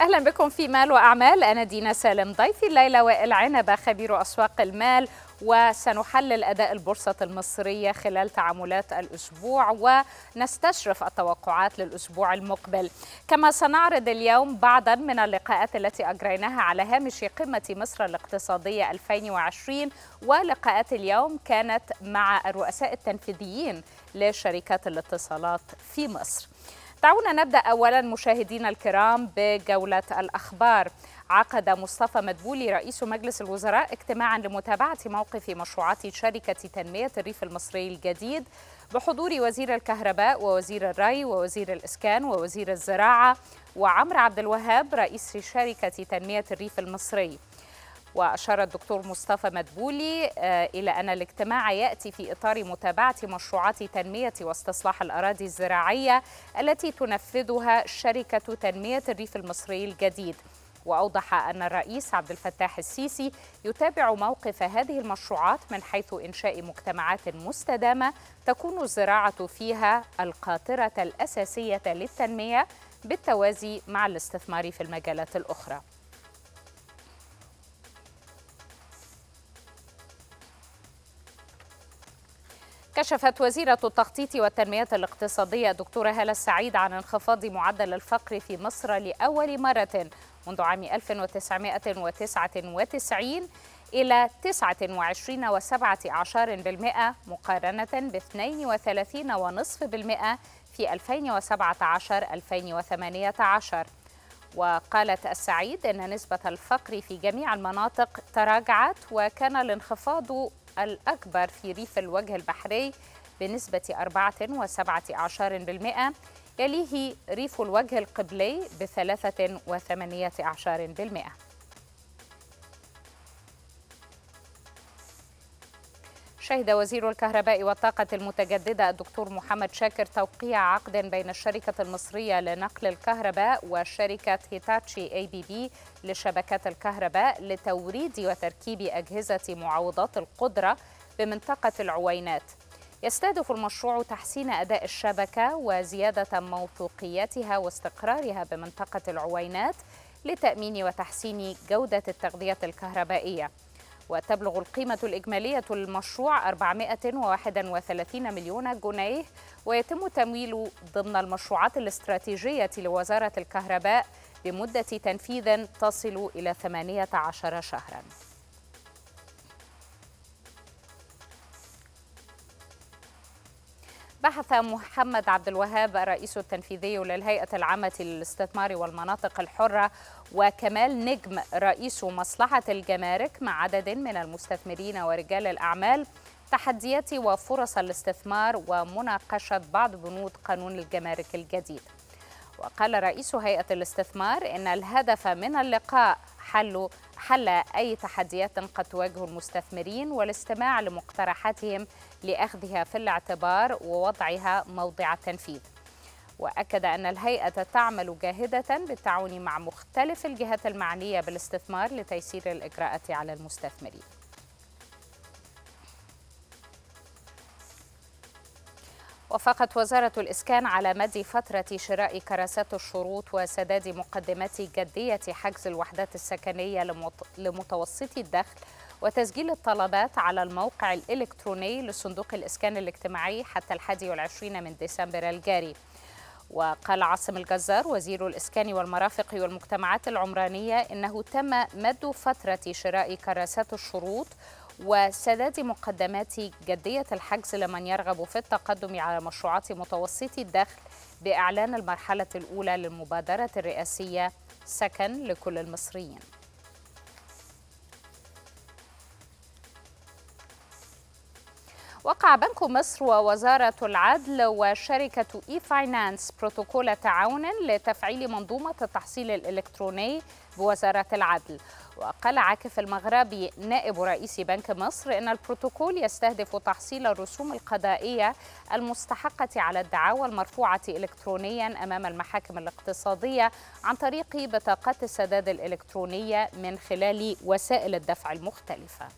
أهلا بكم في مال وأعمال أنا دينا سالم ضيفي الليلة وائل عنبة خبير أسواق المال وسنحلل أداء البورصة المصرية خلال تعاملات الأسبوع ونستشرف التوقعات للأسبوع المقبل كما سنعرض اليوم بعضا من اللقاءات التي أجريناها على هامش قمة مصر الاقتصادية 2020 ولقاءات اليوم كانت مع الرؤساء التنفيذيين لشركات الاتصالات في مصر دعونا نبدأ أولا مشاهدينا الكرام بجولة الأخبار عقد مصطفى مدبولي رئيس مجلس الوزراء اجتماعا لمتابعة موقف مشروعات شركة تنمية الريف المصري الجديد بحضور وزير الكهرباء ووزير الري ووزير الإسكان ووزير الزراعة وعمر عبد الوهاب رئيس شركة تنمية الريف المصري وأشار الدكتور مصطفى مدبولي آه، إلى أن الاجتماع يأتي في إطار متابعة مشروعات تنمية واستصلاح الأراضي الزراعية التي تنفذها شركة تنمية الريف المصري الجديد وأوضح أن الرئيس عبد الفتاح السيسي يتابع موقف هذه المشروعات من حيث إنشاء مجتمعات مستدامة تكون الزراعة فيها القاطرة الأساسية للتنمية بالتوازي مع الاستثمار في المجالات الأخرى كشفت وزيرة التخطيط والتنمية الاقتصادية الدكتورة هالة السعيد عن انخفاض معدل الفقر في مصر لأول مرة منذ عام 1999 إلى 29.7% مقارنة ب 32.5% في 2017-2018 وقالت السعيد أن نسبة الفقر في جميع المناطق تراجعت وكان الانخفاض الأكبر في ريف الوجه البحري بنسبة 4.7% يليه ريف الوجه القبلي بثلاثة وثمانية عشر بالمئة شهد وزير الكهرباء والطاقة المتجددة الدكتور محمد شاكر توقيع عقد بين الشركة المصرية لنقل الكهرباء وشركة هيتاتشي اي بي بي لشبكات الكهرباء لتوريد وتركيب أجهزة معوضات القدرة بمنطقة العوينات يستهدف المشروع تحسين أداء الشبكة وزيادة موثوقيتها واستقرارها بمنطقة العوينات لتأمين وتحسين جودة التغذية الكهربائية وتبلغ القيمة الإجمالية المشروع 431 مليون جنيه ويتم تمويل ضمن المشروعات الاستراتيجية لوزارة الكهرباء لمدة تنفيذ تصل إلى 18 شهراً بحث محمد عبد الوهاب الرئيس التنفيذي للهيئة العامة للاستثمار والمناطق الحرة وكمال نجم رئيس مصلحة الجمارك مع عدد من المستثمرين ورجال الأعمال تحديات وفرص الاستثمار ومناقشة بعض بنود قانون الجمارك الجديد وقال رئيس هيئة الاستثمار إن الهدف من اللقاء حل حل أي تحديات قد تواجه المستثمرين والاستماع لمقترحاتهم لأخذها في الاعتبار ووضعها موضع التنفيذ وأكد أن الهيئة تعمل جاهدة بالتعاون مع مختلف الجهات المعنية بالاستثمار لتيسير الإجراءات على المستثمرين وافقت وزارة الإسكان على مد فترة شراء كراسات الشروط وسداد مقدمات جدية حجز الوحدات السكنية لمتوسطي الدخل وتسجيل الطلبات على الموقع الإلكتروني لصندوق الإسكان الاجتماعي حتى الحادي والعشرين من ديسمبر الجاري وقال عاصم الجزار وزير الإسكان والمرافق والمجتمعات العمرانية إنه تم مد فترة شراء كراسات الشروط وسداد مقدمات جدية الحجز لمن يرغب في التقدم على مشروعات متوسطي الدخل بإعلان المرحلة الأولى للمبادرة الرئاسية سكن لكل المصريين وقع بنك مصر ووزارة العدل وشركة إي فاينانس بروتوكول تعاون لتفعيل منظومة التحصيل الإلكتروني بوزارة العدل وقال عاكف المغربي نائب رئيس بنك مصر أن البروتوكول يستهدف تحصيل الرسوم القضائية المستحقة على الدعاوى المرفوعة إلكترونيا أمام المحاكم الاقتصادية عن طريق بطاقات السداد الإلكترونية من خلال وسائل الدفع المختلفة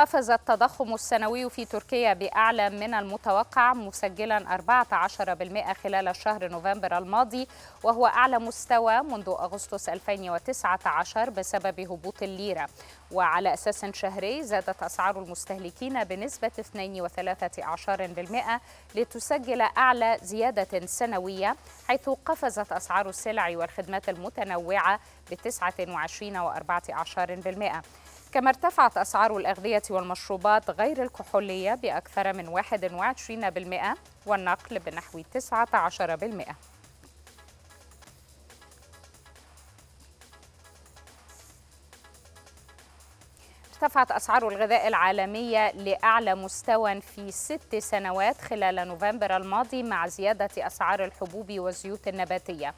قفز التضخم السنوي في تركيا بأعلى من المتوقع مسجلا 14% خلال شهر نوفمبر الماضي وهو أعلى مستوى منذ أغسطس 2019 بسبب هبوط الليرة وعلى أساس شهري زادت أسعار المستهلكين بنسبة 2.3% لتسجل أعلى زيادة سنوية حيث قفزت أسعار السلع والخدمات المتنوعة ب 29.4%. كما ارتفعت أسعار الأغذية والمشروبات غير الكحولية بأكثر من 21% والنقل بنحو 19%. ارتفعت أسعار الغذاء العالمية لأعلى مستوى في ست سنوات خلال نوفمبر الماضي مع زيادة أسعار الحبوب والزيوت النباتية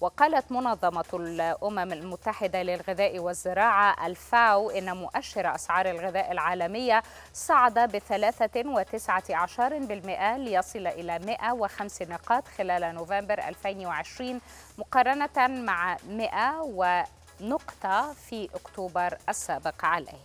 وقالت منظمة الأمم المتحدة للغذاء والزراعة الفاو إن مؤشر أسعار الغذاء العالمية صعد بثلاثة وتسعة عشر بالمئة ليصل إلى 105 نقاط خلال نوفمبر 2020 مقارنة مع مئة ونقطة في أكتوبر السابق عليه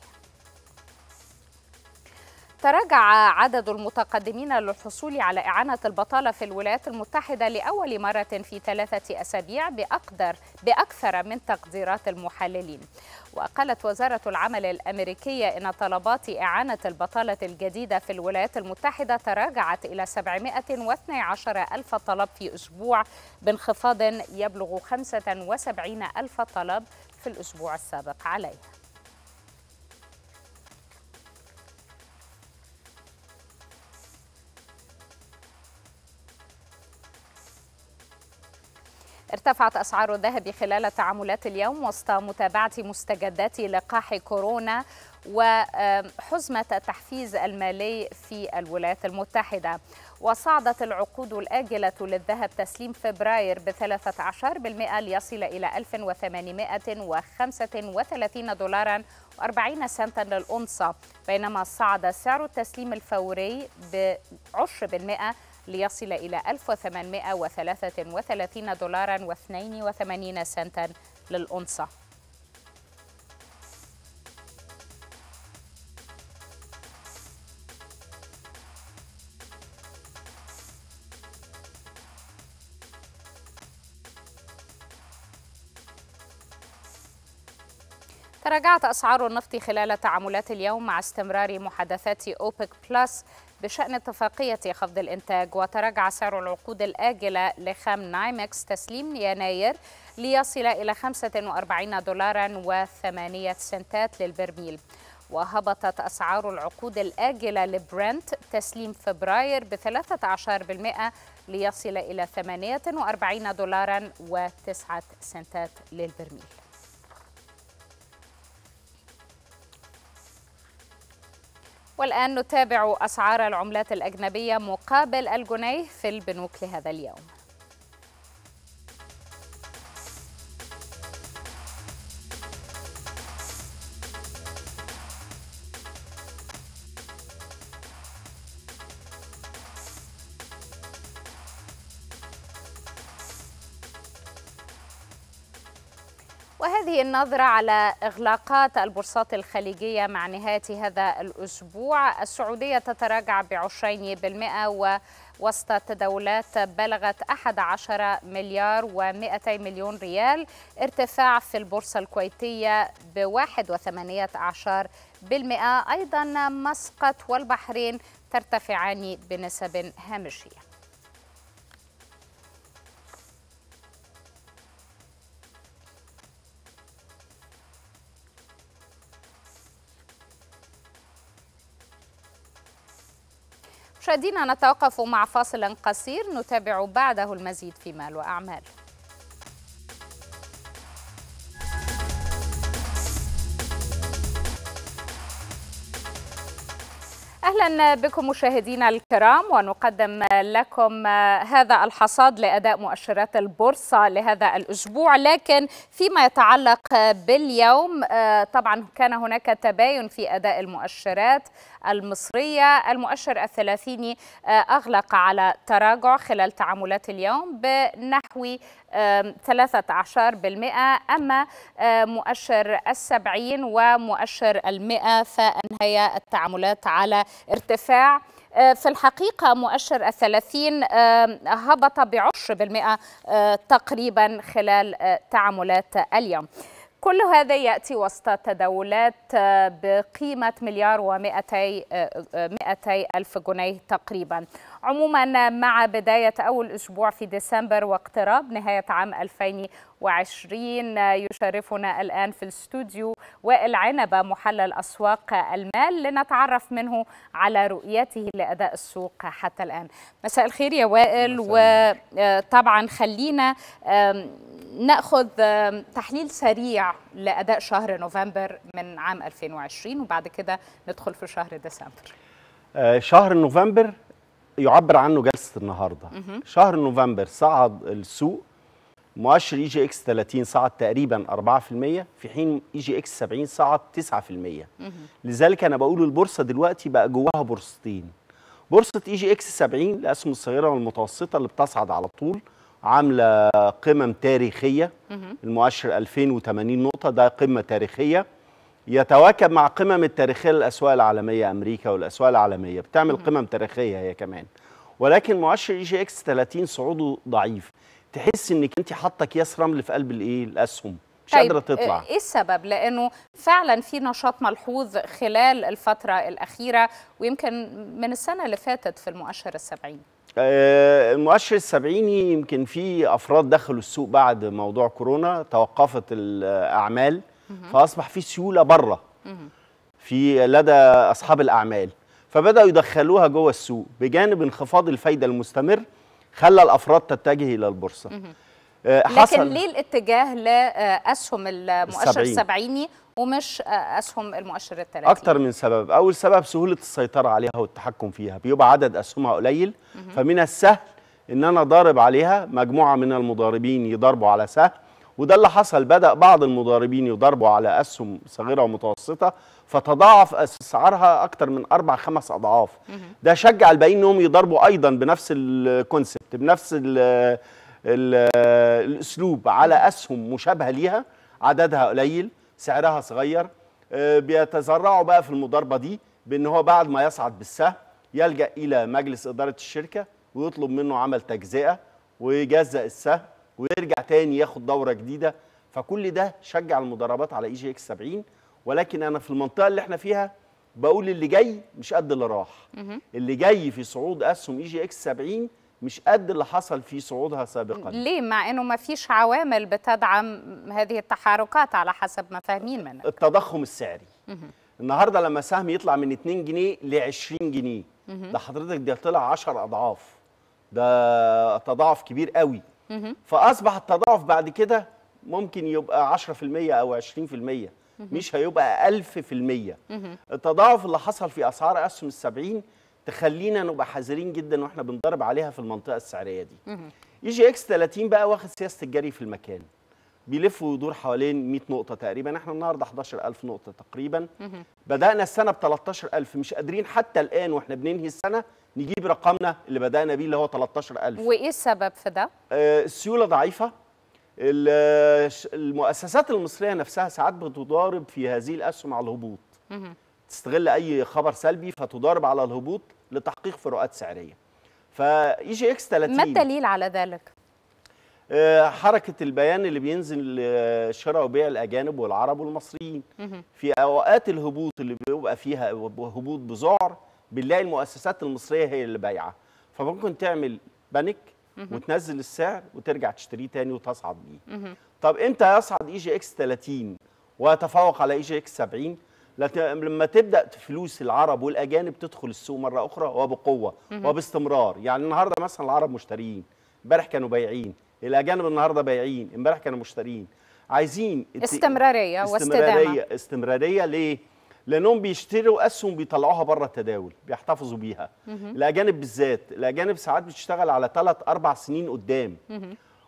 تراجع عدد المتقدمين للحصول على إعانة البطالة في الولايات المتحدة لأول مرة في ثلاثة أسابيع بأقدر بأكثر من تقديرات المحللين وقالت وزارة العمل الأمريكية إن طلبات إعانة البطالة الجديدة في الولايات المتحدة تراجعت إلى 712 ألف طلب في أسبوع بانخفاض يبلغ 75 ألف طلب في الأسبوع السابق عليها ارتفعت أسعار الذهب خلال تعاملات اليوم وسط متابعة مستجدات لقاح كورونا وحزمة التحفيز المالي في الولايات المتحدة وصعدت العقود الآجلة للذهب تسليم فبراير ب 13% ليصل إلى 1835 دولارا و40 سنتا للأنصة بينما صعد سعر التسليم الفوري ب 10% ليصل إلى 1833 دولارا و82 سنتا للأنصة تراجعت أسعار النفط خلال تعاملات اليوم مع استمرار محادثات أوبك بلس بشأن اتفاقية خفض الإنتاج وتراجع سعر العقود الآجلة لخام نايمكس تسليم يناير ليصل إلى 45 دولارا و8 سنتات للبرميل وهبطت أسعار العقود الآجلة لبرنت تسليم فبراير ب 13% ليصل إلى 48 دولارا و9 سنتات للبرميل والآن نتابع أسعار العملات الأجنبية مقابل الجنيه في البنوك لهذا اليوم وهذه النظرة على إغلاقات البورصات الخليجية مع نهاية هذا الأسبوع السعودية تتراجع بعشرين بالمئة و وسط تداولات بلغت 11 مليار و200 مليون ريال ارتفاع في البورصة الكويتية ب 1.8% بالمئة أيضا مسقط والبحرين ترتفعان بنسب هامشيه مشاهدينا نتوقف مع فاصل قصير نتابع بعده المزيد في مال وأعمال أهلا بكم مشاهدينا الكرام ونقدم لكم هذا الحصاد لأداء مؤشرات البورصة لهذا الأسبوع لكن فيما يتعلق باليوم آه، طبعا كان هناك تباين في أداء المؤشرات المصرية المؤشر الثلاثيني آه، أغلق على تراجع خلال تعاملات اليوم بنحو 13% أما مؤشر السبعين ومؤشر المئة فأنهي التعاملات على ارتفاع في الحقيقة مؤشر الثلاثين هبط بعشر بالمئة تقريبا خلال تعاملات اليوم كل هذا يأتي وسط تداولات بقيمة مليار ومائتي ألف جنيه تقريباً عموما مع بداية أول أسبوع في ديسمبر واقتراب نهاية عام 2020 يشرفنا الآن في الاستوديو وائل عنبة محلل أسواق المال لنتعرف منه على رؤيته لأداء السوق حتى الآن مساء الخير يا وائل وطبعا خلينا ناخذ تحليل سريع لأداء شهر نوفمبر من عام 2020 وبعد كده ندخل في شهر ديسمبر آه، شهر نوفمبر يعبر عنه جلسه النهارده شهر نوفمبر صعد السوق مؤشر اي جي اكس 30 صعد تقريبا 4% في حين اي جي اكس 70 صعد 9% لذلك انا بقول البورصه دلوقتي بقى جواها بورصتين بورصه اي جي اكس 70 الاسهم الصغيره والمتوسطه اللي بتصعد على طول عامله قمم تاريخيه المؤشر 2080 نقطه ده قمه تاريخيه يتواكب مع قمم التاريخيه للاسواق العالميه امريكا والاسواق العالميه بتعمل قمم تاريخيه هي كمان ولكن مؤشر اي جي اكس 30 صعوده ضعيف تحس انك انت حاطه اكياس رمل في قلب الايه الاسهم مش طيب قادره تطلع ايه السبب لانه فعلا في نشاط ملحوظ خلال الفتره الاخيره ويمكن من السنه اللي فاتت في المؤشر السبعين آه، المؤشر السبعيني يمكن في افراد دخلوا السوق بعد موضوع كورونا توقفت الاعمال فاصبح في سيوله بره في لدى اصحاب الاعمال فبداوا يدخلوها جوه السوق بجانب انخفاض الفايده المستمر خلى الافراد تتجه الى البورصه آه، حصل لكن ليه الاتجاه لاسهم المؤشر السبعيني ومش اسهم المؤشر الثلاثي اكتر من سبب اول سبب سهوله السيطره عليها والتحكم فيها بيبقى عدد اسهمها قليل فمن السهل ان انا ضارب عليها مجموعه من المضاربين يضربوا على سهم وده اللي حصل بدأ بعض المضاربين يضربوا على أسهم صغيرة ومتوسطة فتضاعف أسعارها أكتر من أربع خمس أضعاف ده شجع الباقيين أنهم يضربوا أيضا بنفس الكونسبت بنفس الـ الـ الأسلوب على أسهم مشابهة ليها عددها قليل سعرها صغير آه، بيتزرعوا بقى في المضاربة دي بأن هو بعد ما يصعد بالسهم يلجأ إلى مجلس إدارة الشركة ويطلب منه عمل تجزئة ويجزأ السهم ويرجع تاني ياخد دوره جديده فكل ده شجع المدربات على اي جي اكس 70 ولكن انا في المنطقه اللي احنا فيها بقول اللي جاي مش قد اللي راح اللي جاي في صعود اسهم اي جي اكس 70 مش قد اللي حصل في صعودها سابقا ليه مع انه ما فيش عوامل بتدعم هذه التحركات على حسب ما فاهمين منك التضخم السعري النهارده لما سهم يطلع من 2 جنيه ل 20 جنيه ده حضرتك ده طلع 10 اضعاف ده تضاعف كبير قوي فاصبح التضاعف بعد كده ممكن يبقى 10% او 20% مش هيبقى 1000% التضاعف اللي حصل في اسعار اسهم السبعين تخلينا نبقى حذرين جدا واحنا بنضرب عليها في المنطقه السعريه دي يجي اكس 30 بقى واخد سياسه الجري في المكان بيلف ويدور حوالين 100 نقطه تقريبا احنا النهارده 11000 نقطه تقريبا بدانا السنه ب 13000 مش قادرين حتى الان واحنا بننهي السنه نجيب رقمنا اللي بدانا بيه اللي هو 13000 وايه السبب في ده آه، السيوله ضعيفه المؤسسات المصريه نفسها ساعات بتضارب في هذه الاسهم على الهبوط تستغل اي خبر سلبي فتضارب على الهبوط لتحقيق فروقات سعريه فاي جي اكس 30 ما الدليل على ذلك آه، حركه البيان اللي بينزل شراء وبيع الاجانب والعرب والمصريين في اوقات الهبوط اللي بيبقى فيها هبوط بذعر بنلاقي المؤسسات المصريه هي اللي بايعه فممكن تعمل بانيك وتنزل السعر وترجع تشتريه تاني وتصعد بيه طب امتى يصعد اي جي اكس 30 ويتفوق على اي جي اكس 70 لما تبدا فلوس العرب والاجانب تدخل السوق مره اخرى وبقوه وباستمرار يعني النهارده مثلا العرب مشترين امبارح كانوا بايعين الاجانب النهارده بايعين امبارح كانوا مشترين عايزين استمراريه واستدامه استمراريه استمراريه ليه لانهم بيشتروا اسهم بيطلعوها بره التداول بيحتفظوا بيها الاجانب بالذات الاجانب ساعات بتشتغل على ثلاث اربع سنين قدام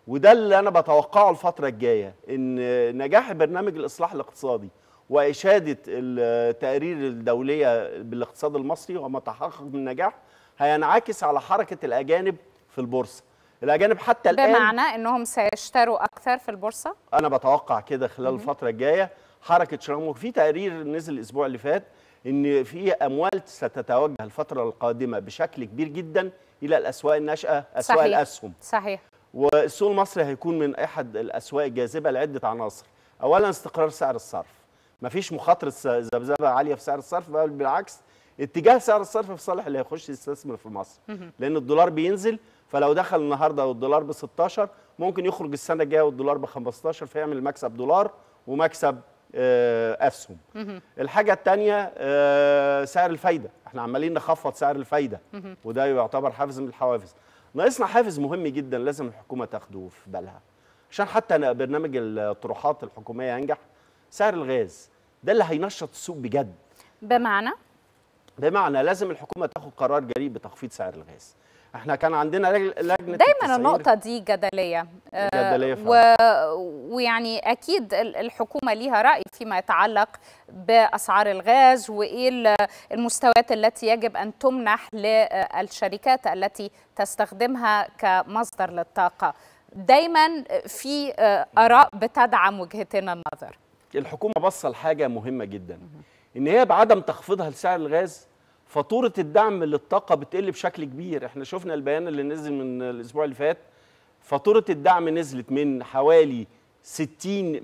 وده اللي انا بتوقعه الفتره الجايه ان نجاح برنامج الاصلاح الاقتصادي واشاده التقارير الدوليه بالاقتصاد المصري وما تحقق من نجاح هينعكس على حركه الاجانب في البورصه الاجانب حتى الان بمعنى انهم سيشتروا اكثر في البورصه انا بتوقع كده خلال الفتره الجايه حركه شرم وفي تقرير نزل الاسبوع اللي فات ان في اموال ستتوجه الفتره القادمه بشكل كبير جدا الى الاسواق الناشئه اسواق صحيح. الاسهم صحيح والسوق المصري هيكون من احد الاسواق الجاذبه لعده عناصر اولا استقرار سعر الصرف مفيش مخاطره ذبذبه عاليه في سعر الصرف بل بالعكس اتجاه سعر الصرف في صالح اللي هيخش يستثمر في مصر لان الدولار بينزل فلو دخل النهارده والدولار ب 16 ممكن يخرج السنه الجايه والدولار ب 15 فيعمل مكسب دولار ومكسب اسهم آه، الحاجه الثانيه آه، سعر الفايده احنا عمالين نخفض سعر الفايده وده يعتبر حافز من الحوافز ناقصنا حافز مهم جدا لازم الحكومه تاخده في بالها عشان حتى برنامج الطروحات الحكوميه ينجح سعر الغاز ده اللي هينشط السوق بجد بمعنى بمعنى لازم الحكومه تاخد قرار جريء بتخفيض سعر الغاز احنا كان عندنا لجنه دايما النقطه دي جدليه آه، جدليه و... ويعني اكيد الحكومه ليها راي فيما يتعلق باسعار الغاز وايه المستويات التي يجب ان تمنح للشركات التي تستخدمها كمصدر للطاقه دايما في آه، اراء بتدعم وجهتين النظر الحكومه بصل لحاجه مهمه جدا ان هي بعدم تخفيضها لسعر الغاز فاتوره الدعم للطاقه بتقل بشكل كبير احنا شفنا البيان اللي نزل من الاسبوع اللي فات فاتوره الدعم نزلت من حوالي 60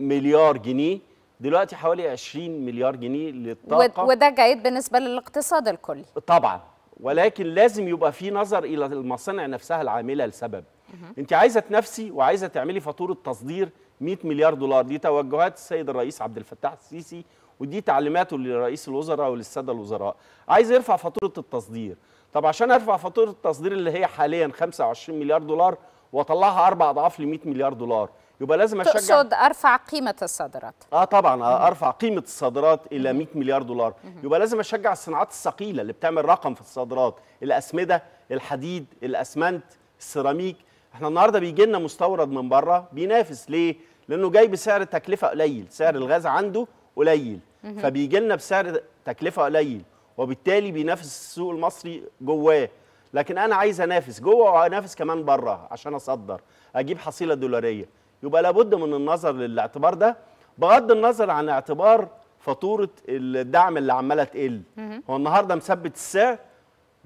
مليار جنيه دلوقتي حوالي 20 مليار جنيه للطاقه وده جيد بالنسبه للاقتصاد الكلي طبعا ولكن لازم يبقى في نظر الى المصانع نفسها العامله لسبب انت عايزه تنافسي وعايزه تعملي فاتوره تصدير 100 مليار دولار دي توجهات السيد الرئيس عبد الفتاح السيسي ودي تعليماته لرئيس الوزراء وللساده الوزراء عايز يرفع فاتوره التصدير طب عشان ارفع فاتوره التصدير اللي هي حاليا 25 مليار دولار واطلعها اربع اضعاف ل 100 مليار دولار يبقى لازم اشجع تقصد ارفع قيمه الصادرات اه طبعا آه، ارفع قيمه الصادرات الى 100 مليار دولار يبقى لازم اشجع الصناعات الثقيله اللي بتعمل رقم في الصادرات الاسمده الحديد الاسمنت السيراميك احنا النهارده بيجي لنا مستورد من بره بينافس ليه لانه جاي بسعر تكلفه قليل سعر الغاز عنده قليل فبيجي لنا بسعر تكلفه قليل وبالتالي بينافس السوق المصري جواه لكن انا عايز انافس جوه وانافس كمان بره عشان اصدر اجيب حصيله دولاريه يبقى لابد من النظر للاعتبار ده بغض النظر عن اعتبار فاتوره الدعم اللي عماله تقل هو النهارده مثبت السعر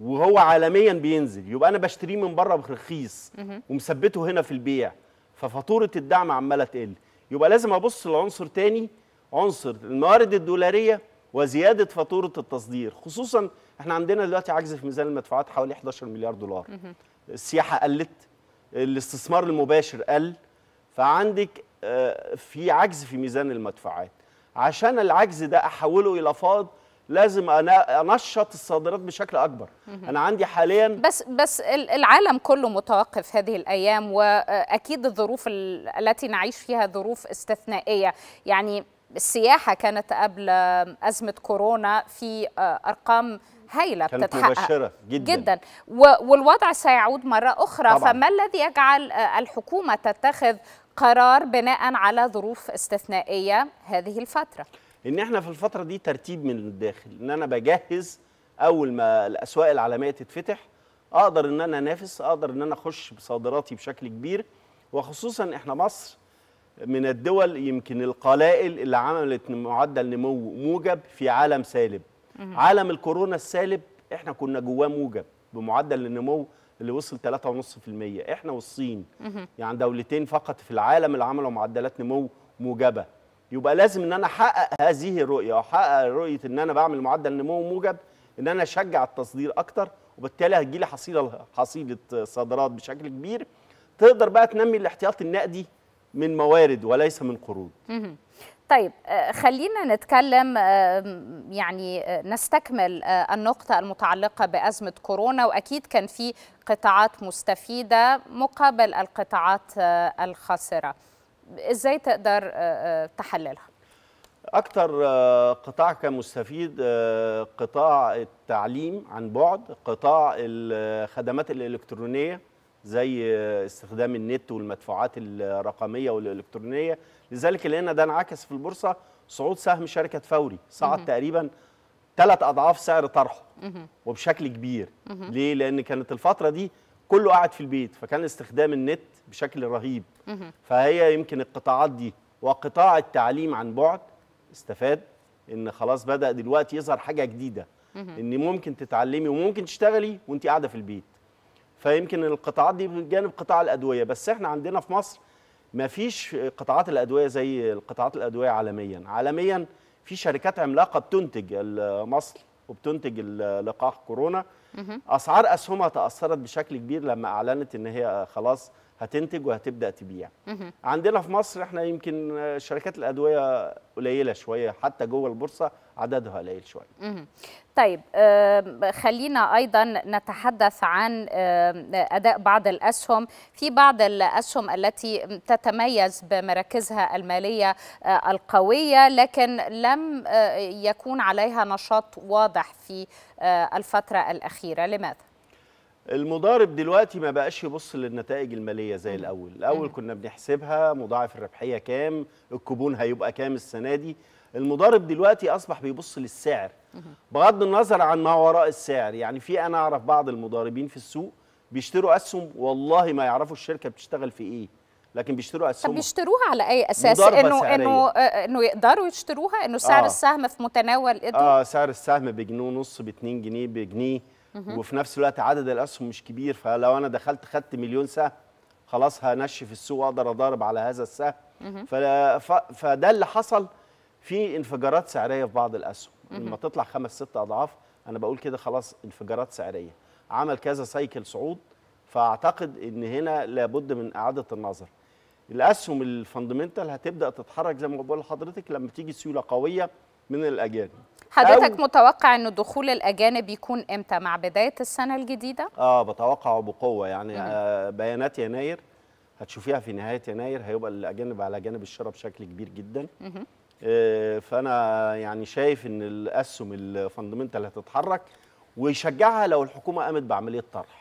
وهو عالميا بينزل يبقى انا بشتريه من بره برخيص ومثبته هنا في البيع ففاتوره الدعم عماله تقل يبقى لازم ابص لعنصر تاني عنصر الموارد الدولاريه وزياده فاتوره التصدير خصوصا احنا عندنا دلوقتي عجز في ميزان المدفوعات حوالي 11 مليار دولار السياحه قلت الاستثمار المباشر قل فعندك آه، في عجز في ميزان المدفوعات عشان العجز ده احوله الى فائض لازم انا انشط الصادرات بشكل اكبر انا عندي حاليا بس بس العالم كله متوقف هذه الايام واكيد آه، الظروف التي نعيش فيها ظروف استثنائيه يعني السياحة كانت قبل أزمة كورونا في آه، أرقام هايله كانت بتتحقق مبشره جدا جدا والوضع سيعود مره اخرى طبعا. فما الذي يجعل آه، الحكومه تتخذ قرار بناء على ظروف استثنائيه هذه الفتره ان احنا في الفتره دي ترتيب من الداخل ان انا بجهز اول ما الاسواق العالميه تتفتح اقدر ان انا انافس اقدر ان انا اخش بصادراتي بشكل كبير وخصوصا احنا مصر من الدول يمكن القلائل اللي عملت معدل نمو موجب في عالم سالب عالم الكورونا السالب احنا كنا جواه موجب بمعدل النمو اللي وصل 3.5% احنا والصين يعني دولتين فقط في العالم اللي عملوا معدلات نمو موجبه يبقى لازم ان انا احقق هذه الرؤيه احقق رؤيه ان انا بعمل معدل نمو موجب ان انا اشجع التصدير اكتر وبالتالي هتجي لي حصيله حصيله صادرات بشكل كبير تقدر بقى تنمي الاحتياط النقدي من موارد وليس من قروض طيب آه، خلينا نتكلم يعني آه، نستكمل آه، النقطة المتعلقة بأزمة كورونا وأكيد كان في قطاعات مستفيدة مقابل القطاعات الخاسرة إزاي تقدر تحللها؟ أكثر قطاع كان مستفيد قطاع التعليم عن بعد قطاع الخدمات الإلكترونية زي استخدام النت والمدفوعات الرقميه والالكترونيه لذلك لان ده انعكس في البورصه صعود سهم شركه فوري صعد تقريبا ثلاث اضعاف سعر طرحه وبشكل كبير ليه لان كانت الفتره دي كله قاعد في البيت فكان استخدام النت بشكل رهيب فهي يمكن القطاعات دي وقطاع التعليم عن بعد استفاد ان خلاص بدا دلوقتي يظهر حاجه جديده ان ممكن تتعلمي وممكن تشتغلي وانت قاعده في البيت فيمكن القطاعات دي بجانب قطاع الادويه بس احنا عندنا في مصر ما فيش قطاعات الادويه زي القطاعات الادويه عالميا عالميا في شركات عملاقه بتنتج مصر وبتنتج لقاح كورونا اسعار اسهمها تاثرت بشكل كبير لما اعلنت ان هي خلاص هتنتج وهتبدا تبيع عندنا في مصر احنا يمكن شركات الادويه قليله شويه حتى جوه البورصه عددها قليل شويه طيب خلينا ايضا نتحدث عن اداء بعض الاسهم في بعض الاسهم التي تتميز بمراكزها الماليه آه، القويه لكن لم آه، يكون عليها نشاط واضح في آه، الفتره الاخيره لماذا المضارب دلوقتي ما بقاش يبص للنتائج الماليه زي الاول الاول كنا بنحسبها مضاعف الربحيه كام الكوبون هيبقى كام السنه دي المضارب دلوقتي اصبح بيبص للسعر بغض النظر عن ما وراء السعر يعني في انا اعرف بعض المضاربين في السوق بيشتروا اسهم والله ما يعرفوا الشركه بتشتغل في ايه لكن بيشتروا اسهم طب بيشتروها على اي اساس انه انه آه، انه يقدروا يشتروها انه سعر آه. السهم في متناول ايده اه سعر السهم بجنيه ونص ب 2 جنيه بجنيه وفي نفس الوقت عدد الاسهم مش كبير فلو انا دخلت خدت مليون سهم خلاص هنشف السوق واقدر اضارب على هذا السهم فده اللي حصل في انفجارات سعريه في بعض الاسهم لما تطلع خمس ست اضعاف انا بقول كده خلاص انفجارات سعريه عمل كذا سايكل صعود فاعتقد ان هنا لابد من اعاده النظر الاسهم الفندمنتال هتبدا تتحرك زي ما بقول لحضرتك لما تيجي سيوله قويه من الاجانب حضرتك متوقع ان دخول الاجانب يكون امتى مع بدايه السنه الجديده اه بتوقع بقوه يعني آه بيانات يناير هتشوفيها في نهايه يناير هيبقى الاجانب على جانب الشراء بشكل كبير جدا آه فانا يعني شايف ان الاسهم الفندمنتال هتتحرك ويشجعها لو الحكومه قامت بعمليه طرح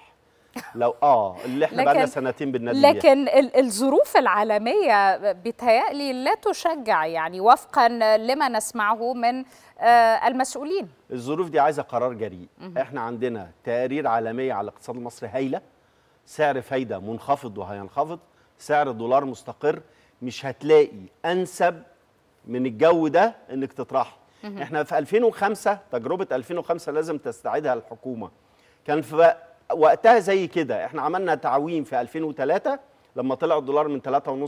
لو اه اللي احنا بقالنا سنتين بننادي لكن الظروف العالميه بتهيألي لا تشجع يعني وفقا لما نسمعه من آه، المسؤولين الظروف دي عايزه قرار جريء احنا عندنا تقارير عالميه على الاقتصاد المصري هايله سعر فايده منخفض وهينخفض سعر الدولار مستقر مش هتلاقي انسب من الجو ده انك تطرحه احنا في 2005 تجربه 2005 لازم تستعيدها الحكومه كان في وقتها زي كده احنا عملنا تعويم في 2003 لما طلع الدولار من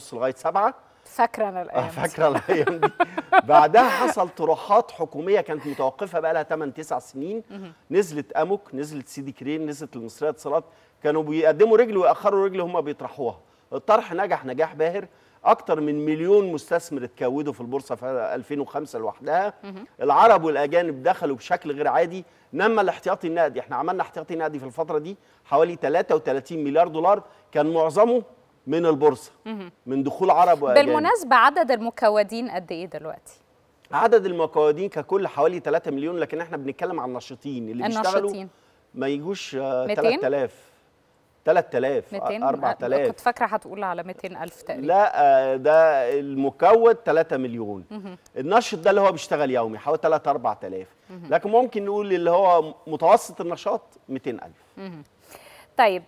3.5 لغايه 7 فاكره انا الايام فاكره الايام دي آه، بعدها حصل طروحات حكوميه كانت متوقفه بقى لها 8 9 سنين نزلت اموك نزلت سيدي كرين نزلت المصريه اتصالات كانوا بيقدموا رجل ويأخروا رجل هم بيطرحوها الطرح نجح نجاح باهر اكتر من مليون مستثمر اتكودوا في البورصه في 2005 لوحدها العرب والاجانب دخلوا بشكل غير عادي نما الاحتياطي النقدي احنا عملنا احتياطي نقدي في الفتره دي حوالي 33 مليار دولار كان معظمه من البورصه من دخول عرب واجانب بالمناسبه عدد المكودين قد ايه دلوقتي عدد المكودين ككل حوالي 3 مليون لكن احنا بنتكلم عن النشطين اللي النشطين. بيشتغلوا ما يجوش 3000 آه، 3000 4000 كنت فاكره هتقول على 200000 تقريبا لا آه، ده المكود 3 مليون مه. النشط ده اللي هو بيشتغل يومي حوالي 3 4000 لكن ممكن نقول اللي هو متوسط النشاط 200000 طيب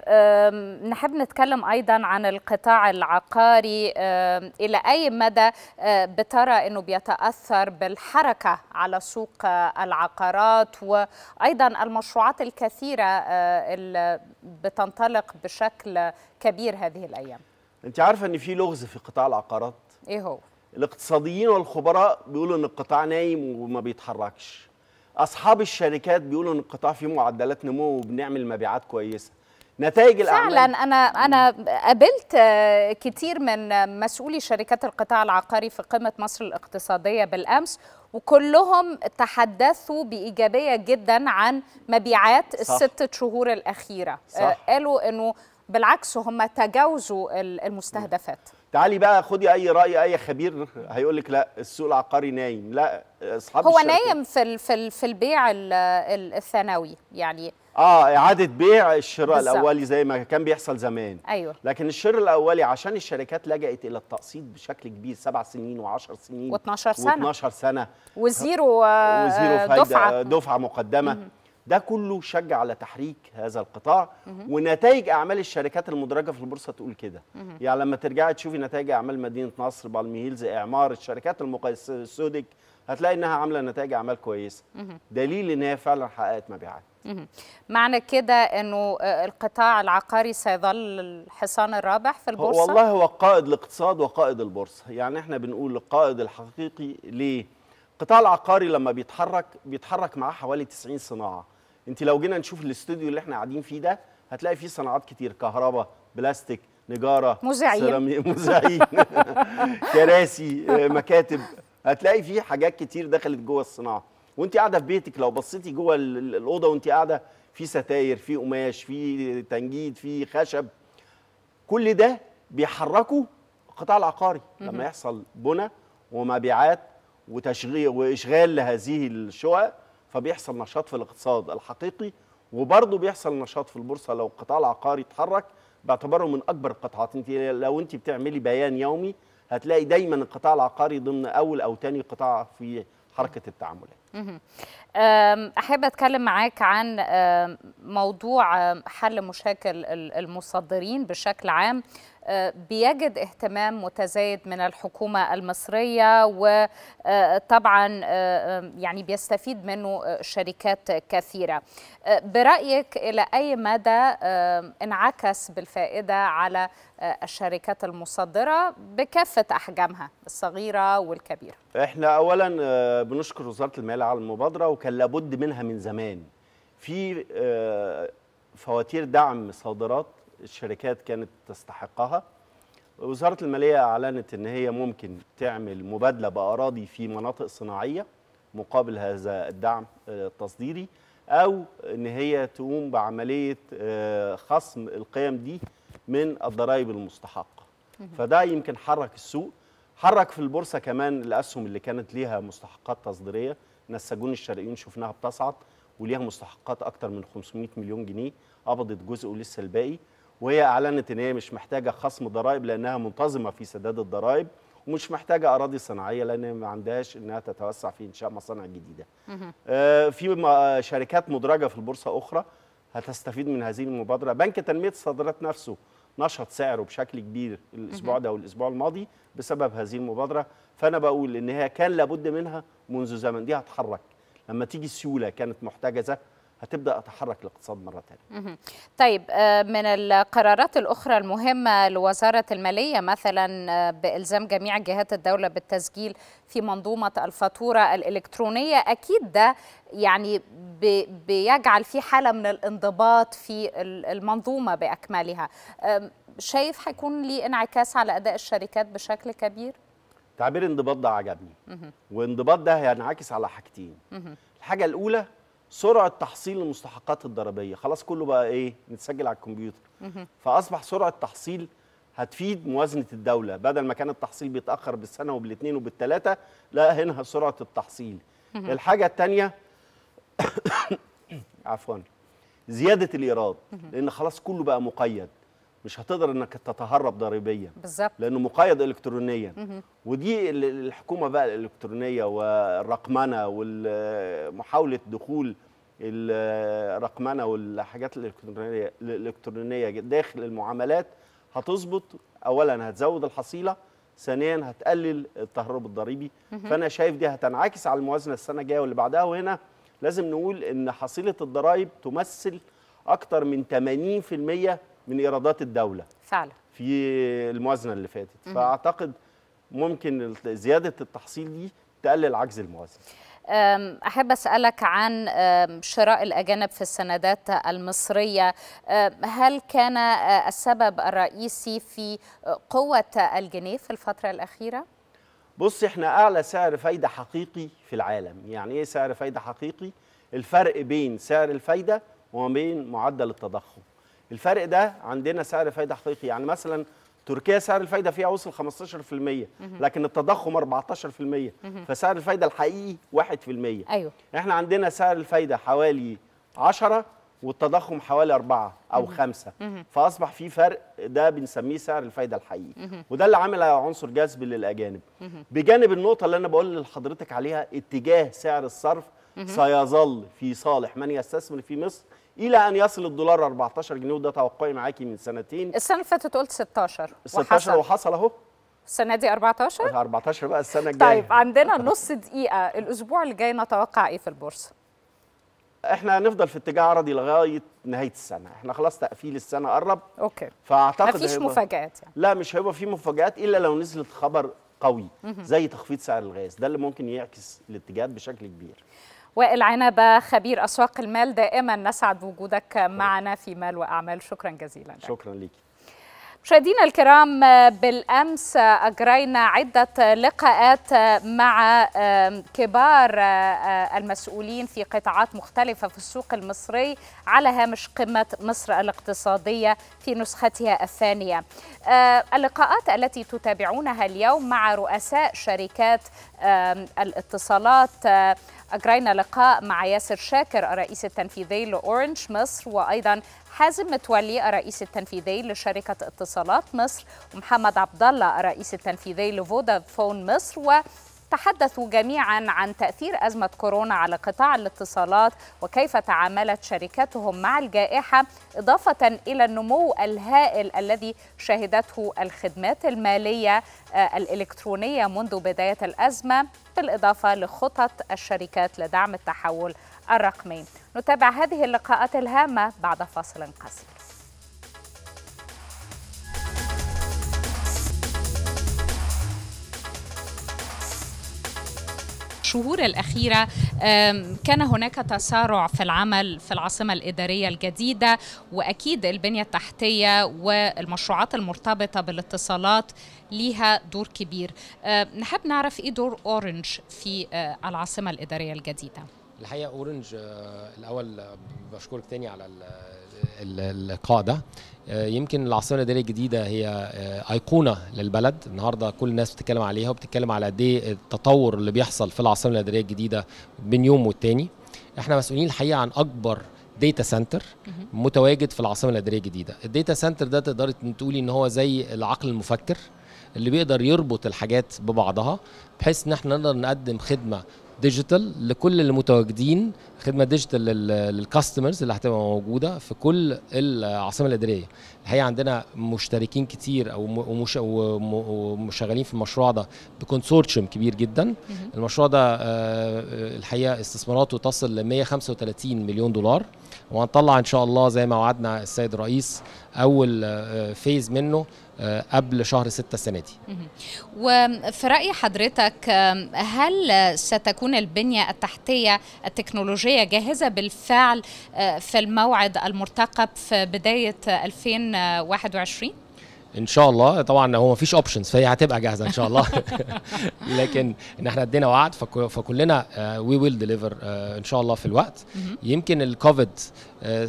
نحب نتكلم ايضا عن القطاع العقاري الى اي مدى أه، بترى انه بيتاثر بالحركه على سوق أه، العقارات وايضا المشروعات الكثيره أه، اللي بتنطلق بشكل كبير هذه الايام انت عارفه ان في لغز في قطاع العقارات ايه هو الاقتصاديين والخبراء بيقولوا ان القطاع نايم وما بيتحركش اصحاب الشركات بيقولوا ان القطاع فيه معدلات نمو وبنعمل مبيعات كويسه نتائج الاعمال فعلا انا انا قابلت آه، كتير من مسؤولي شركات القطاع العقاري في قمه مصر الاقتصاديه بالامس وكلهم تحدثوا بايجابيه جدا عن مبيعات الست شهور الاخيره آه، صح. قالوا انه بالعكس هم تجاوزوا المستهدفات تعالي بقى خدي اي راي اي خبير هيقول لك لا السوق العقاري نايم لا اصحاب هو الشركة. نايم في في في البيع الثانوي يعني اه اعاده بيع الشراء بالزبط. الاولي زي ما كان بيحصل زمان ايوه لكن الشراء الاولي عشان الشركات لجأت الى التقسيط بشكل كبير سبع سنين و10 سنين و12 سنه و12 سنه وزيرو وزيرو آه، فايده دفعه دفعه مقدمه ده كله شجع على تحريك هذا القطاع مم. ونتائج اعمال الشركات المدرجه في البورصه تقول كده يعني لما ترجعي تشوفي نتائج اعمال مدينه نصر بالمي هيلز اعمار الشركات المقاس سودك هتلاقي انها عامله نتائج اعمال كويسه دليل ان هي فعلا حققت مبيعات معنى كده انه آه، القطاع العقاري سيظل الحصان الرابح في البورصه والله هو قائد الاقتصاد وقائد البورصه يعني احنا بنقول القائد الحقيقي ليه القطاع العقاري لما بيتحرك بيتحرك معاه حوالي 90 صناعه انت لو جينا نشوف الاستوديو اللي احنا قاعدين فيه ده هتلاقي فيه صناعات كتير كهرباء بلاستيك نجاره مذيعين مذيعين كراسي آه، مكاتب هتلاقي في حاجات كتير دخلت جوه الصناعه وانت قاعده في بيتك لو بصيتي جوه الاوضه وانت قاعده في ستاير في قماش في تنجيد في خشب كل ده بيحركه القطاع العقاري لما يحصل بنى ومبيعات وتشغيل واشغال لهذه الشقق فبيحصل نشاط في الاقتصاد الحقيقي وبرضه بيحصل نشاط في البورصه لو القطاع العقاري اتحرك باعتباره من اكبر القطاعات انت لو انت بتعملي بيان يومي هتلاقي دايما القطاع العقاري ضمن اول او ثاني قطاع في حركه التعاملات احب اتكلم معاك عن موضوع حل مشاكل المصدرين بشكل عام بيجد اهتمام متزايد من الحكومة المصرية وطبعا آه، آه، يعني بيستفيد منه آه، شركات كثيرة برأيك إلى أي مدى انعكس بالفائدة على الشركات المصدرة بكافة أحجامها الصغيرة والكبيرة احنا أولا بنشكر وزارة المال على المبادرة وكان لابد منها من زمان في فواتير دعم صادرات الشركات كانت تستحقها وزارة المالية أعلنت أن هي ممكن تعمل مبادلة بأراضي في مناطق صناعية مقابل هذا الدعم آه، التصديري أو أن هي تقوم بعملية آه، خصم القيم دي من الضرائب المستحقة فده يمكن حرك السوق حرك في البورصة كمان الأسهم اللي كانت ليها مستحقات تصديرية نساجون الشرقيين شفناها بتصعد وليها مستحقات أكتر من 500 مليون جنيه قبضت جزء ولسه الباقي وهي أعلنت إن هي مش محتاجة خصم ضرائب لأنها منتظمة في سداد الضرائب ومش محتاجة أراضي صناعية لأن ما عندهاش إنها تتوسع في إنشاء مصانع جديدة. آه، في آه، شركات مدرجة في البورصة أخرى هتستفيد من هذه المبادرة، بنك تنمية الصادرات نفسه نشط سعره بشكل كبير الاسبوع ده والاسبوع الماضي بسبب هذه المبادره فانا بقول ان هي كان لابد منها منذ زمن دي هتحرك لما تيجي السيوله كانت محتجزه هتبدا اتحرك الاقتصاد مره ثانيه. طيب آه، من القرارات الاخرى المهمه لوزاره الماليه مثلا آه، بالزام جميع جهات الدوله بالتسجيل في منظومه الفاتوره الالكترونيه اكيد ده يعني بيجعل في حاله من الانضباط في المنظومه باكملها. آه، شايف هيكون ليه انعكاس على اداء الشركات بشكل كبير؟ تعبير انضباط ده عجبني. وانضباط ده هينعكس على حاجتين. الحاجه الاولى سرعه تحصيل المستحقات الضريبيه خلاص كله بقى ايه متسجل على الكمبيوتر فاصبح سرعه تحصيل هتفيد موازنه الدوله بدل ما كان التحصيل بيتاخر بالسنه وبالاثنين وبالثلاثه لا هنا سرعه التحصيل الحاجه الثانيه عفوا زياده الايراد لان خلاص كله بقى مقيد مش هتقدر انك تتهرب ضريبيا بالظبط لانه مقيد الكترونيا ودي الحكومه بقى الالكترونيه والرقمنه ومحاوله دخول الرقمنه والحاجات الالكترونيه الالكترونيه داخل المعاملات هتظبط اولا هتزود الحصيله ثانيا هتقلل التهرب الضريبي فانا شايف دي هتنعكس على الموازنه السنه الجايه واللي بعدها وهنا لازم نقول ان حصيله الضرائب تمثل اكتر من 80% من ايرادات الدوله فعلا في الموازنه اللي فاتت فاعتقد ممكن زياده التحصيل دي تقلل عجز الموازنه أحب أسألك عن شراء الأجانب في السندات المصرية هل كان السبب الرئيسي في قوة الجنيه في الفترة الأخيرة؟ بص احنا أعلى سعر فايدة حقيقي في العالم يعني إيه سعر فايدة حقيقي؟ الفرق بين سعر الفايدة وما بين معدل التضخم الفرق ده عندنا سعر فايدة حقيقي يعني مثلا تركيا سعر الفايده فيها وصل 15% لكن التضخم 14% فسعر الفايده الحقيقي 1% ايوه احنا عندنا سعر الفايده حوالي 10 والتضخم حوالي 4 او 5 فاصبح في فرق ده بنسميه سعر الفايده الحقيقي وده اللي عامل عنصر جذب للاجانب بجانب النقطه اللي انا بقول لحضرتك عليها اتجاه سعر الصرف سيظل في صالح من يستثمر في مصر الى ان يصل الدولار 14 جنيه وده توقعي معاكي من سنتين السنه اللي فاتت قلت 16 16 وحصل اهو السنه دي 14 14 بقى السنه الجايه طيب عندنا نص دقيقه الاسبوع اللي جاي نتوقع ايه في البورصه احنا هنفضل في اتجاه عرضي لغايه نهايه السنه احنا خلاص تقفيل السنه قرب اوكي فاعتقد مفيش مفاجات يعني. لا مش هيبقى في مفاجات الا لو نزلت خبر قوي زي تخفيض سعر الغاز ده اللي ممكن يعكس الاتجاهات بشكل كبير وائل عنبة خبير أسواق المال دائما نسعد بوجودك معنا في مال وأعمال شكرا جزيلا شكرا لك مشاهدينا الكرام بالامس اجرينا عده لقاءات مع كبار المسؤولين في قطاعات مختلفه في السوق المصري على هامش قمه مصر الاقتصاديه في نسختها الثانيه. اللقاءات التي تتابعونها اليوم مع رؤساء شركات الاتصالات أجرينا لقاء مع ياسر شاكر الرئيس التنفيذي لأورنج مصر وأيضا حازم متولي الرئيس التنفيذي لشركة اتصالات مصر ومحمد عبد الله الرئيس التنفيذي لفودافون مصر و تحدثوا جميعا عن تأثير أزمة كورونا على قطاع الاتصالات وكيف تعاملت شركتهم مع الجائحة إضافة إلى النمو الهائل الذي شهدته الخدمات المالية آه، الإلكترونية منذ بداية الأزمة بالإضافة لخطط الشركات لدعم التحول الرقمي نتابع هذه اللقاءات الهامة بعد فاصل قصير الشهور الأخيرة كان هناك تسارع في العمل في العاصمة الإدارية الجديدة وأكيد البنية التحتية والمشروعات المرتبطة بالاتصالات ليها دور كبير نحب نعرف إيه دور أورنج في آه، العاصمة الإدارية الجديدة الحقيقه اورنج آه، الاول بشكرك تاني على اللقاء ده آه، يمكن العاصمه الاداريه الجديده هي آه، ايقونه للبلد النهارده كل الناس بتتكلم عليها وبتتكلم على قد ايه التطور اللي بيحصل في العاصمه الاداريه الجديده بين يوم والتاني احنا مسؤولين الحقيقه عن اكبر داتا سنتر متواجد في العاصمه الاداريه الجديده الداتا سنتر ده تقدري تقولي ان هو زي العقل المفكر اللي بيقدر يربط الحاجات ببعضها بحيث ان احنا نقدر نقدم خدمه ديجيتال لكل المتواجدين خدمه ديجيتال للكاستمرز اللي هتبقى موجوده في كل العاصمه الاداريه الحقيقه عندنا مشتركين كتير او ومشغلين في المشروع ده بكونسورتشم كبير جدا المشروع ده آه، آه، الحقيقه استثماراته تصل ل 135 مليون دولار وهنطلع ان شاء الله زي ما وعدنا السيد الرئيس اول آه، فيز منه قبل شهر ستة السنة دي وفي رأي حضرتك هل ستكون البنية التحتية التكنولوجية جاهزة بالفعل في الموعد المرتقب في بداية 2000 2021 ان شاء الله طبعا هو مفيش اوبشنز فهي هتبقى جاهزه ان شاء الله لكن ان احنا ادينا وعد فكلنا وي ويل ديليفر ان شاء الله في الوقت يمكن الكوفيد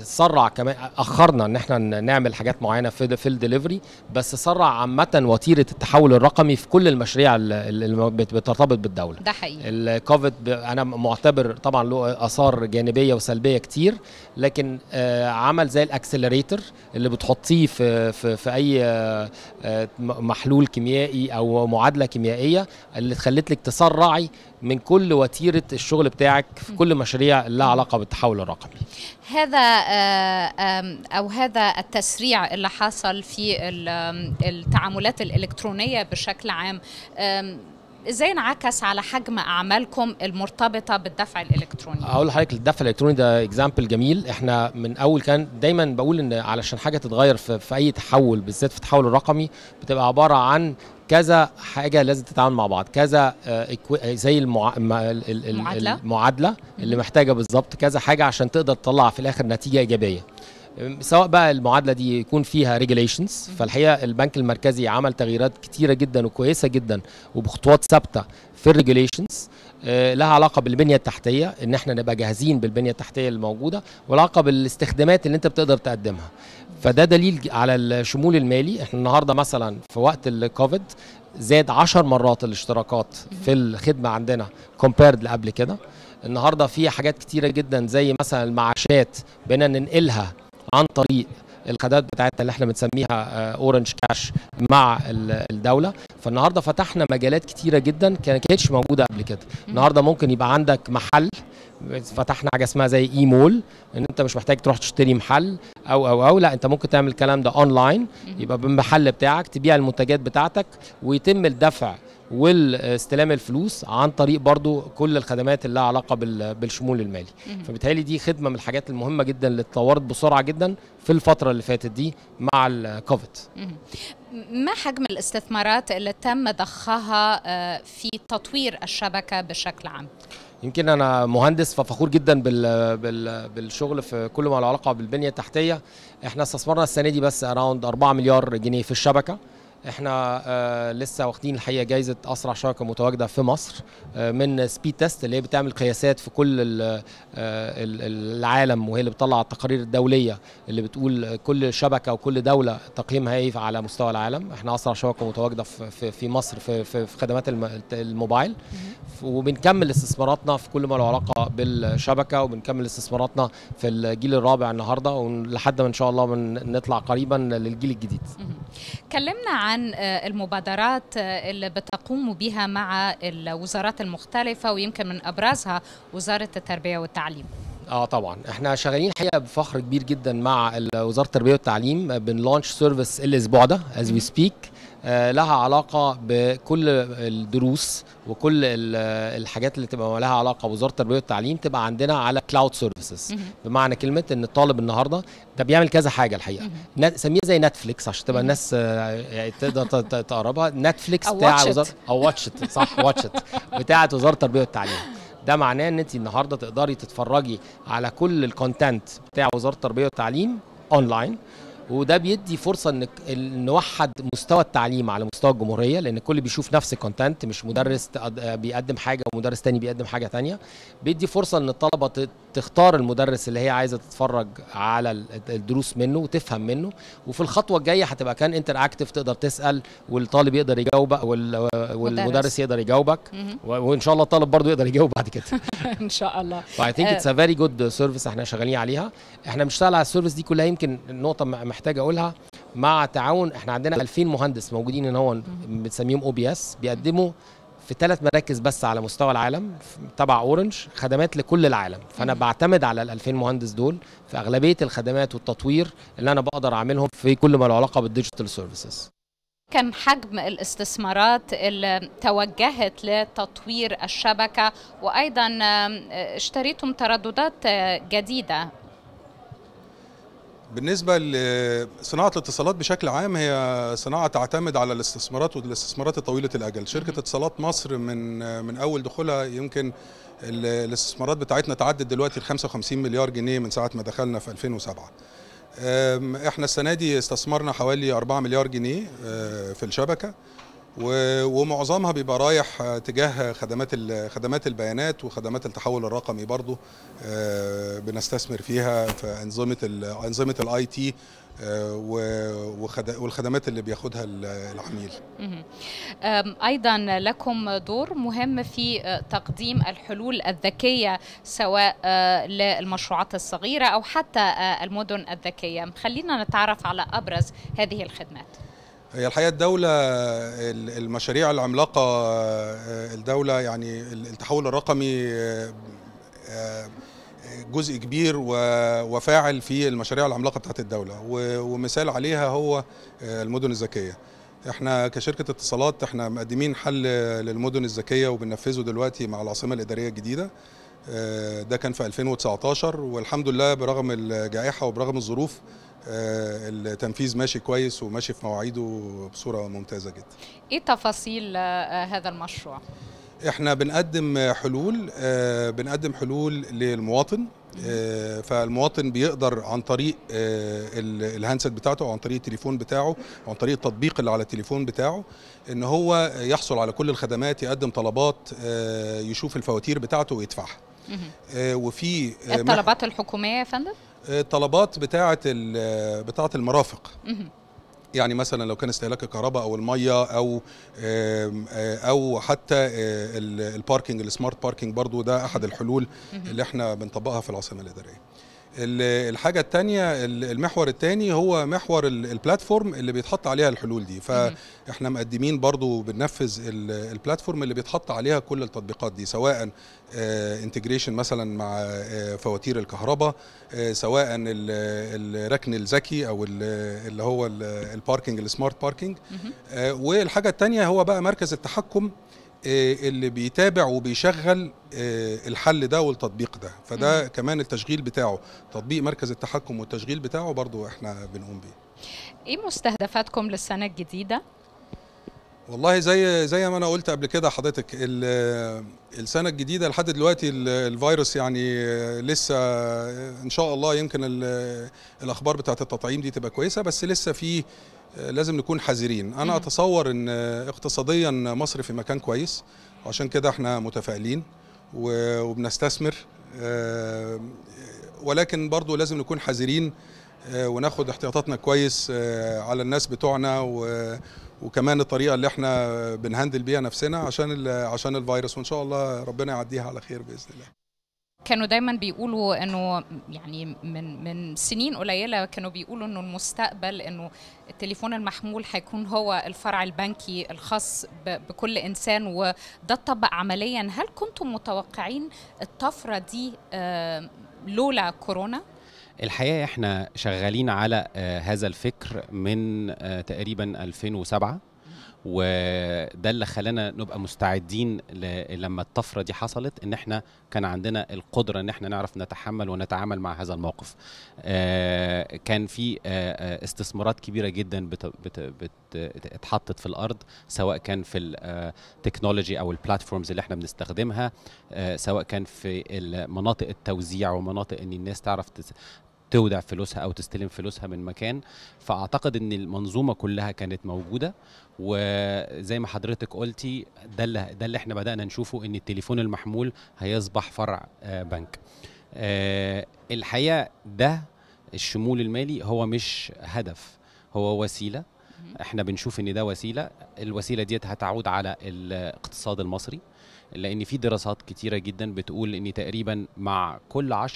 سرع كمان اخرنا ان احنا نعمل حاجات معينه في في الدليفري بس سرع عامه وتيره التحول الرقمي في كل المشاريع اللي بترتبط بالدوله ده حقيقي الكوفيد انا معتبر طبعا له اثار جانبيه وسلبيه كتير لكن آه، عمل زي الاكسلريتر اللي بتحطيه في في, في اي آه، آه، محلول كيميائي او معادله كيميائيه اللي خلت لك تسرعي من كل وتيره الشغل بتاعك في كل مشاريع اللي لها علاقه بالتحول الرقمي هذا آه، او هذا التسريع اللي حصل في التعاملات الالكترونيه بشكل عام ازاي انعكس على حجم اعمالكم المرتبطه بالدفع الالكتروني هقول لحضرتك الدفع الالكتروني ده اكزامبل جميل احنا من اول كان دايما بقول ان علشان حاجه تتغير في, في اي تحول بالذات في التحول الرقمي بتبقى عباره عن كذا حاجه لازم تتعامل مع بعض كذا آه، آه، زي المع... المعادله المعادله اللي محتاجه بالظبط كذا حاجه عشان تقدر تطلع في الاخر نتيجه ايجابيه آه، سواء بقى المعادله دي يكون فيها ريجليشنز فالحقيقه البنك المركزي عمل تغييرات كتيره جدا وكويسه جدا وبخطوات ثابته في الريجليشنز لها علاقه بالبنيه التحتيه ان احنا نبقى جاهزين بالبنيه التحتيه الموجوده والعلاقه بالاستخدامات اللي انت بتقدر تقدمها فده دليل على الشمول المالي احنا النهارده مثلا في وقت الكوفيد زاد 10 مرات الاشتراكات في الخدمه عندنا كومبيرد لقبل كده النهارده في حاجات كتيره جدا زي مثلا المعاشات بقينا ننقلها عن طريق الخدمات بتاعتنا اللي احنا بنسميها اورنج آه، كاش مع الدوله فالنهارده فتحنا مجالات كتيره جدا كانتش موجوده قبل كده النهارده ممكن يبقى عندك محل فتحنا حاجه اسمها زي اي مول ان انت مش محتاج تروح تشتري محل او او او لا انت ممكن تعمل الكلام ده اونلاين يبقى بالمحل بتاعك تبيع المنتجات بتاعتك ويتم الدفع والاستلام الفلوس عن طريق برضو كل الخدمات اللي لها علاقه بالشمول المالي فبالتالي دي خدمه من الحاجات المهمه جدا اللي اتطورت بسرعه جدا في الفتره اللي فاتت دي مع الكوفيد ما حجم الاستثمارات اللي تم ضخها آه، في تطوير الشبكه بشكل عام يمكن انا مهندس ففخور جدا بال بال بالشغل في كل ما له علاقه بالبنيه التحتيه احنا استثمرنا السنه دي بس اراوند 4 مليار جنيه في الشبكه احنا آه، لسه واخدين الحقيقه جايزه اسرع شركه متواجده في مصر آه، من سبيد تيست اللي هي بتعمل قياسات في كل آه، العالم وهي اللي بتطلع التقارير الدوليه اللي بتقول كل شبكه وكل دوله تقييمها ايه على مستوى العالم احنا اسرع شركه متواجده في في مصر في في, خدمات الموبايل وبنكمل استثماراتنا في كل ما له علاقه بالشبكه وبنكمل استثماراتنا في الجيل الرابع النهارده ولحد ما ان شاء الله نطلع قريبا للجيل الجديد. كلمنا عن عن آه، المبادرات آه، اللي بتقوموا بها مع الوزارات المختلفة ويمكن من أبرزها وزارة التربية والتعليم اه طبعا احنا شغالين حقيقه بفخر كبير جدا مع وزاره التربيه والتعليم بنلانش سيرفيس الاسبوع ده از وي سبيك آه، لها علاقه بكل الدروس وكل الحاجات اللي تبقى لها علاقه بوزاره التربيه والتعليم تبقى عندنا على كلاود سيرفيسز بمعنى كلمه ان الطالب النهارده ده بيعمل كذا حاجه الحقيقه سميه زي نتفليكس عشان تبقى الناس آه، يعني تقدر تقربها نتفليكس بتاع وزاره او واتشت صح واتشت بتاعه وزاره التربيه والتعليم ده معناه ان انت النهارده تقدري تتفرجي على كل الكونتنت بتاع وزاره التربيه والتعليم اونلاين وده بيدي فرصه انك نوحد مستوى التعليم على مستوى الجمهوريه لان الكل بيشوف نفس الكونتنت مش مدرس بيقدم حاجه ومدرس تاني بيقدم حاجه تانية بيدي فرصه ان الطلبه تختار المدرس اللي هي عايزه تتفرج على الدروس منه وتفهم منه وفي الخطوه الجايه هتبقى كان انتر اكتف تقدر تسال والطالب يقدر يجاوبك والمدرس يقدر يجاوبك وان شاء الله الطالب برضه يقدر يجاوب بعد كده ان شاء الله فاي ثينك اتس ا فيري جود سيرفيس احنا شغالين عليها احنا بنشتغل على السيرفيس دي كلها يمكن نقطه محتاج اقولها مع تعاون احنا عندنا 2000 مهندس موجودين هنا هو بنسميهم او بي اس بيقدموا في ثلاث مراكز بس على مستوى العالم تبع اورنج خدمات لكل العالم فانا بعتمد على ال 2000 مهندس دول في اغلبيه الخدمات والتطوير اللي انا بقدر اعملهم في كل ما له علاقه بالديجيتال سيرفيسز كم حجم الاستثمارات اللي توجهت لتطوير الشبكه وايضا اشتريتم ترددات آه، جديده بالنسبة لصناعة الاتصالات بشكل عام هي صناعة تعتمد على الاستثمارات والاستثمارات طويلة الأجل شركة اتصالات مصر من من أول دخولها يمكن الاستثمارات بتاعتنا تعدت دلوقتي ل 55 مليار جنيه من ساعة ما دخلنا في 2007 احنا السنة دي استثمرنا حوالي 4 مليار جنيه آه، في الشبكة ومعظمها بيبقى رايح تجاه خدمات خدمات البيانات وخدمات التحول الرقمي برضه آه، بنستثمر فيها في انظمه انظمه الاي تي آه، والخدمات اللي بياخدها العميل ايضا لكم دور مهم في آه، تقديم الحلول الذكيه سواء للمشروعات الصغيره او حتى المدن الذكيه خلينا نتعرف على ابرز هذه الخدمات هي الحقيقه الدوله المشاريع العملاقه آه، الدوله يعني التحول الرقمي آه، آه، جزء كبير وفاعل في المشاريع العملاقه بتاعت الدوله ومثال عليها هو المدن الذكيه احنا كشركه اتصالات احنا مقدمين حل للمدن الذكيه وبننفذه دلوقتي مع العاصمه الاداريه الجديده ده كان في 2019 والحمد لله برغم الجائحه وبرغم الظروف آه، التنفيذ ماشي كويس وماشي في مواعيده بصوره ممتازه جدا. ايه تفاصيل آه، هذا المشروع؟ احنا بنقدم حلول آه، بنقدم حلول للمواطن فالمواطن بيقدر عن طريق الهاندسيت بتاعته او عن طريق التليفون بتاعه او عن طريق التطبيق اللي على التليفون بتاعه ان هو يحصل على كل الخدمات يقدم طلبات يشوف الفواتير بتاعته ويدفعها وفي الطلبات الحكوميه يا فندم طلبات بتاعه بتاعه المرافق يعني مثلا لو كان استهلاك الكهرباء او الميه او آه، او حتى الباركينج السمارت باركنج برضو ده احد الحلول اللي احنا بنطبقها في العاصمه الاداريه الحاجه الثانيه المحور الثاني هو محور البلاتفورم اللي بيتحط عليها الحلول دي فاحنا مقدمين برضو بننفذ البلاتفورم اللي بيتحط عليها كل التطبيقات دي سواء انتجريشن آه، مثلا مع آه، فواتير الكهرباء آه، سواء الركن الذكي او اللي هو الباركنج السمارت باركنج والحاجه الثانيه هو بقى مركز التحكم آه، اللي بيتابع وبيشغل آه، الحل ده والتطبيق ده فده مم. كمان التشغيل بتاعه تطبيق مركز التحكم والتشغيل بتاعه برضو احنا بنقوم بيه ايه مستهدفاتكم للسنه الجديده والله زي زي ما انا قلت قبل كده حضرتك السنه الجديده لحد دلوقتي الفيروس يعني آه، لسه ان شاء الله يمكن الاخبار بتاعه التطعيم دي تبقى كويسه بس لسه في لازم نكون حذرين انا اتصور ان اقتصاديا مصر في مكان كويس وعشان كده احنا متفائلين وبنستثمر آه، ولكن برضو لازم نكون حذرين آه، وناخد احتياطاتنا كويس آه، على الناس بتوعنا وكمان الطريقه اللي احنا بنهندل بيها نفسنا عشان عشان الفيروس وان شاء الله ربنا يعديها على خير باذن الله كانوا دايما بيقولوا انه يعني من من سنين قليله كانوا بيقولوا انه المستقبل انه التليفون المحمول هيكون هو الفرع البنكي الخاص بكل انسان وده اتطبق عمليا هل كنتم متوقعين الطفره دي آه، لولا كورونا الحقيقه احنا شغالين على آه، هذا الفكر من آه، تقريبا 2007 وده اللي خلانا نبقى مستعدين ل... لما الطفره دي حصلت ان احنا كان عندنا القدره ان احنا نعرف نتحمل ونتعامل مع هذا الموقف آه كان في آه, آه، استثمارات كبيره جدا بت... بت... بت... اتحطت في الارض سواء كان في التكنولوجي آه، او البلاتفورمز اللي احنا بنستخدمها آه سواء كان في مناطق التوزيع ومناطق ان الناس تعرف تودع فلوسها او تستلم فلوسها من مكان فاعتقد ان المنظومه كلها كانت موجوده وزي ما حضرتك قلتي ده اللي ده اللي احنا بدانا نشوفه ان التليفون المحمول هيصبح فرع آه، بنك آه، الحقيقه ده الشمول المالي هو مش هدف هو وسيله احنا بنشوف ان ده وسيله الوسيله ديت هتعود على الاقتصاد المصري لان في دراسات كتيره جدا بتقول ان تقريبا مع كل 10%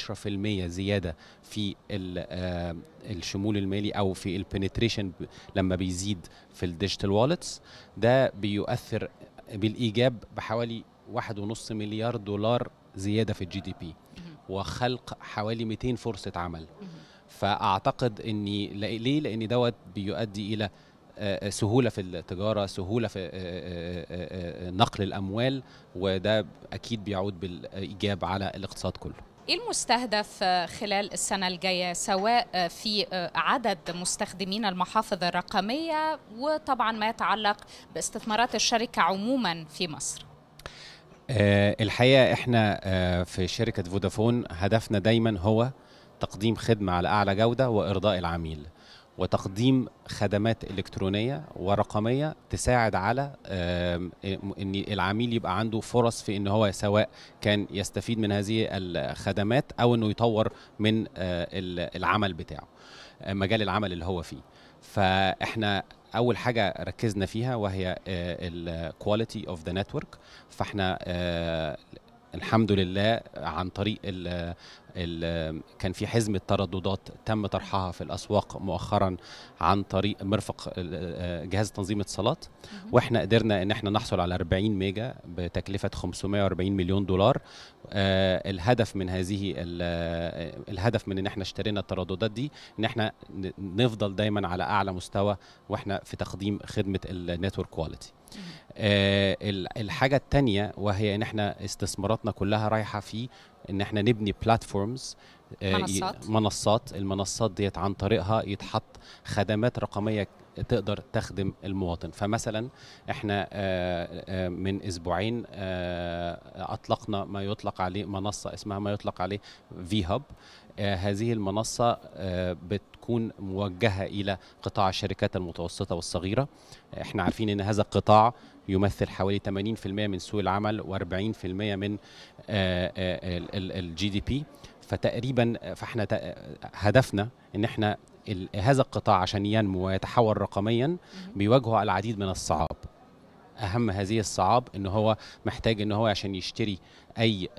زياده في آه، الشمول المالي او في البنتريشن لما بيزيد في الديجيتال والتس ده بيؤثر بالايجاب بحوالي 1.5 مليار دولار زياده في الجي دي بي وخلق حوالي 200 فرصه عمل فاعتقد اني ليه لان دوت بيؤدي الى سهوله في التجاره سهوله في آه، آه، آه، نقل الاموال وده اكيد بيعود بالايجاب على الاقتصاد كله ايه المستهدف خلال السنه الجايه سواء في عدد مستخدمين المحافظ الرقميه وطبعا ما يتعلق باستثمارات الشركه عموما في مصر الحقيقه احنا في شركه فودافون هدفنا دايما هو تقديم خدمه على اعلى جوده وارضاء العميل وتقديم خدمات الكترونيه ورقميه تساعد على ان العميل يبقى عنده فرص في ان هو سواء كان يستفيد من هذه الخدمات او انه يطور من آه، العمل بتاعه آه، مجال العمل اللي هو فيه فاحنا اول حاجه ركزنا فيها وهي الكواليتي اوف ذا نتورك فاحنا آه، الحمد لله عن طريق كان في حزمة ترددات تم طرحها في الأسواق مؤخرا عن طريق مرفق آه، جهاز تنظيم اتصالات وإحنا قدرنا إن إحنا نحصل على 40 ميجا بتكلفة 540 مليون دولار آه، الهدف من هذه آه، الهدف من إن إحنا اشترينا الترددات دي إن إحنا نفضل دايما على أعلى مستوى وإحنا في تقديم خدمة النتورك كواليتي آه الحاجه الثانيه وهي ان احنا استثماراتنا كلها رايحه في ان احنا نبني بلاتفورمز آه، منصات منصات المنصات ديت عن طريقها يتحط خدمات رقميه تقدر تخدم المواطن فمثلا احنا آه، آه، من اسبوعين اطلقنا ما يطلق عليه منصه اسمها ما يطلق عليه في هاب هذه المنصة آه، بتكون موجهة إلى قطاع الشركات المتوسطة والصغيرة احنا عارفين أن هذا القطاع يمثل حوالي 80% من سوق العمل و40% من آه، آه، الجي دي بي فتقريبا فاحنا هدفنا ان احنا هذا القطاع عشان ينمو ويتحول رقميا بيواجهه العديد من الصعاب اهم هذه الصعاب ان هو محتاج ان هو عشان يشتري اي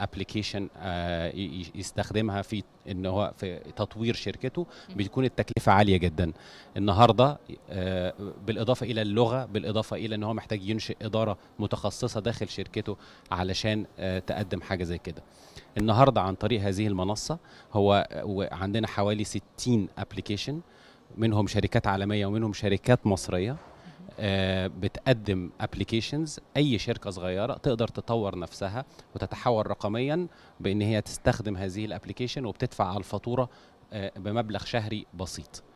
ابلكيشن آه، آه، يستخدمها في ان هو في تطوير شركته بتكون التكلفه عاليه جدا النهارده آه، بالاضافه الى اللغه بالاضافه الى ان هو محتاج ينشئ اداره متخصصه داخل شركته علشان تقدم حاجه زي كده النهارده عن طريق هذه المنصه هو عندنا حوالي 60 ابلكيشن منهم شركات عالميه ومنهم شركات مصريه آه، بتقدم ابلكيشنز اي شركه صغيره تقدر تطور نفسها وتتحول رقميا بان هي تستخدم هذه الابلكيشن وبتدفع على الفاتوره آه، بمبلغ شهري بسيط